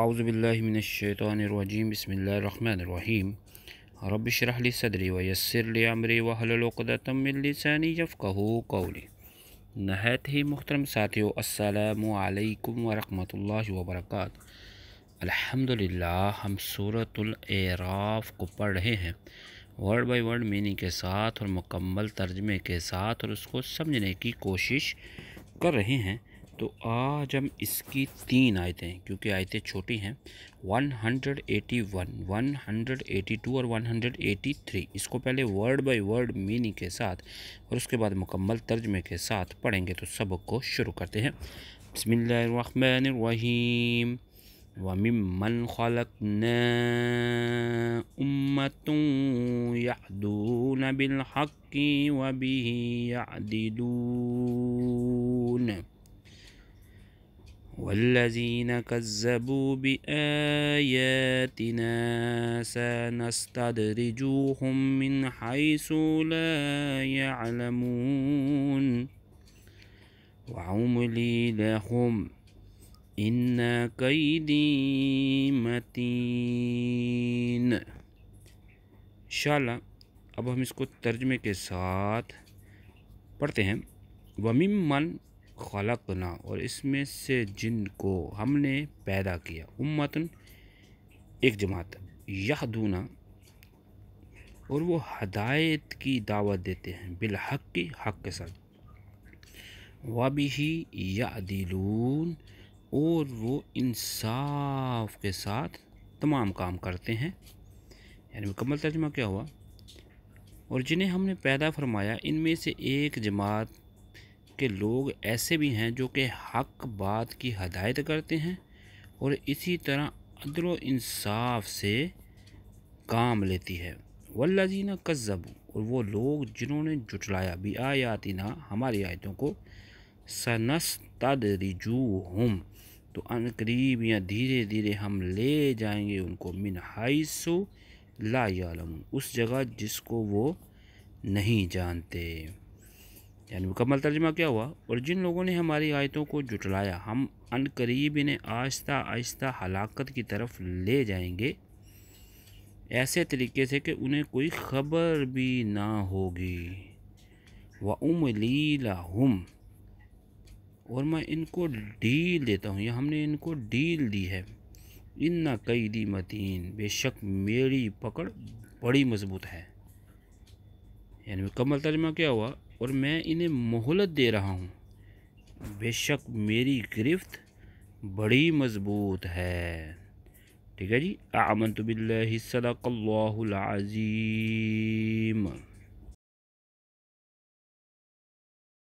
اعوذ باللہ من الشیطان الرجیم بسم اللہ الرحمن الرحیم رب شرح لی لی صدری ویسر عمری من لسانی یفقہو قولی نہیت ہی محترم ساتھیو السلام علیکم ورحمۃ اللہ وبرکاتہ الحمدللہ ہم صورت العراف کو پڑھ رہے ہیں ورڈ بائی ورڈ میننگ کے ساتھ اور مکمل ترجمے کے ساتھ اور اس کو سمجھنے کی کوشش کر رہے ہیں تو آج ہم اس کی تین آیتیں کیونکہ آیتیں چھوٹی ہیں 181 182 اور 183 اس کو پہلے ورڈ بائی ورڈ مینی کے ساتھ اور اس کے بعد مکمل ترجمے کے ساتھ پڑھیں گے تو سبق کو شروع کرتے ہیں بسم اللہ الرحمن الرحیم وَمِمَّنْ خَلَقْنَا أُمَّةٌ يَعْدُونَ بِالْحَقِّ وَبِهِ يَعْدِدُونَ والذين كذبوا بآياتنا سنستدرجهم من حيث لا يعلمون وعملي لهم إن كيدي متين إن شاء الله أبو तर्जमे के साथ पढ़ते हैं वमिम خلقنا اور اس میں سے جن کو ہم نے پیدا کیا امتن ایک جماعت یا اور وہ ہدایت کی دعوت دیتے ہیں بالحق کی حق کے ساتھ وابی ہی یا اور وہ انصاف کے ساتھ تمام کام کرتے ہیں یعنی مکمل ترجمہ کیا ہوا اور جنہیں ہم نے پیدا فرمایا ان میں سے ایک جماعت کہ لوگ ایسے بھی ہیں جو کہ حق بات کی ہدایت کرتے ہیں اور اسی طرح عدل و انصاف سے کام لیتی ہے والذین کذبوا اور وہ لوگ جنہوں نے جٹلایا بھی آیاتی نا ہماری آیتوں کو سنستدرجوہم تو ان قریب یا دھیرے دھیرے ہم لے جائیں گے ان کو من حیث لا یعلم اس جگہ جس کو وہ نہیں جانتے یعنی مکمل ترجمہ کیا ہوا اور جن لوگوں نے ہماری آیتوں کو جٹلایا ہم ان قریب انہیں آہستہ آہستہ ہلاکت کی طرف لے جائیں گے ایسے طریقے سے کہ انہیں کوئی خبر بھی نہ ہوگی و ام اور میں ان کو ڈیل دیتا ہوں یا ہم نے ان کو ڈیل دی ہے ان نہ قیدی متین بے شک میری پکڑ بڑی مضبوط ہے یعنی مکمل ترجمہ کیا ہوا اور میں انہیں مہلت دے رہا ہوں بے شک میری گرفت بڑی مضبوط ہے ٹھیک ہے جی آمن باللہ صدق اللہ العظیم